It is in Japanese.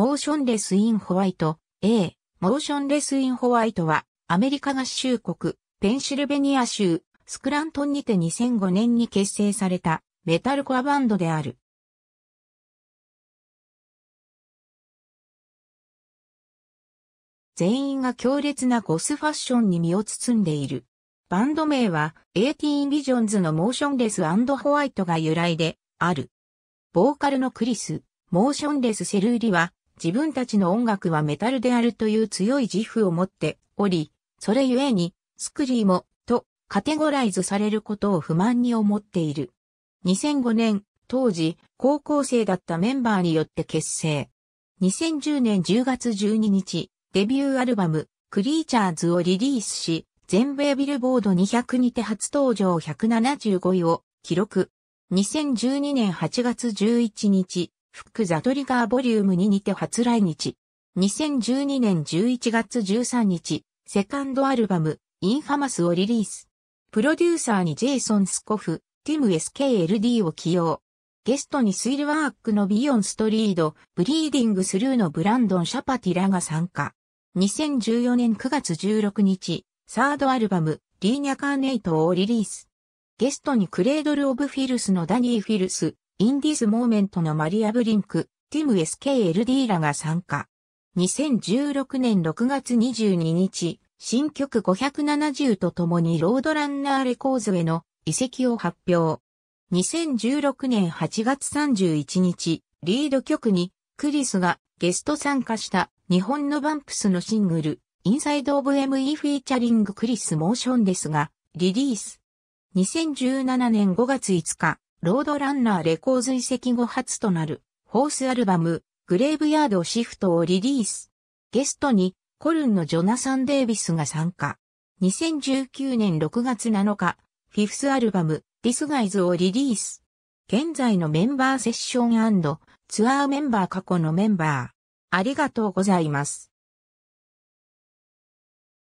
モーションレス・イン・ホワイト、A、モーションレス・イン・ホワイトは、アメリカ合衆国、ペンシルベニア州、スクラントンにて2005年に結成された、メタルコアバンドである。全員が強烈なゴスファッションに身を包んでいる。バンド名は、18ーン・ビジョンズのモーションレスホワイトが由来で、ある。ボーカルのクリス、モーションレスセルーリは、自分たちの音楽はメタルであるという強い自負を持っており、それゆえに、スクリーモ、と、カテゴライズされることを不満に思っている。2005年、当時、高校生だったメンバーによって結成。2010年10月12日、デビューアルバム、クリーチャーズをリリースし、全米ビルボード200にて初登場175位を記録。2012年8月11日、フック・ザ・トリガー・ボリューム2にて初来日。2012年11月13日、セカンドアルバム、インファマスをリリース。プロデューサーにジェイソン・スコフ、ティム・ SKLD を起用。ゲストにスイルワークのビヨン・ストリード、ブリーディング・スルーのブランドン・シャパティらが参加。2014年9月16日、サードアルバム、リーニャ・カーネイトをリリース。ゲストにクレードル・オブ・フィルスのダニー・フィルス、インディスモーメントのマリア・ブリンク、ティム・ SKLD らが参加。2016年6月22日、新曲570とともにロードランナーレコーズへの移籍を発表。2016年8月31日、リード曲にクリスがゲスト参加した日本のバンプスのシングル、インサイドオブ ME フィーチャリングクリスモーションですが、リリース。2017年5月5日、ロードランナーレコーズ移籍後初となる、ホースアルバム、グレーブヤードシフトをリリース。ゲストに、コルンのジョナサン・デイビスが参加。2019年6月7日、フィフスアルバム、ディスガイズをリリース。現在のメンバーセッションツアーメンバー過去のメンバー。ありがとうございます。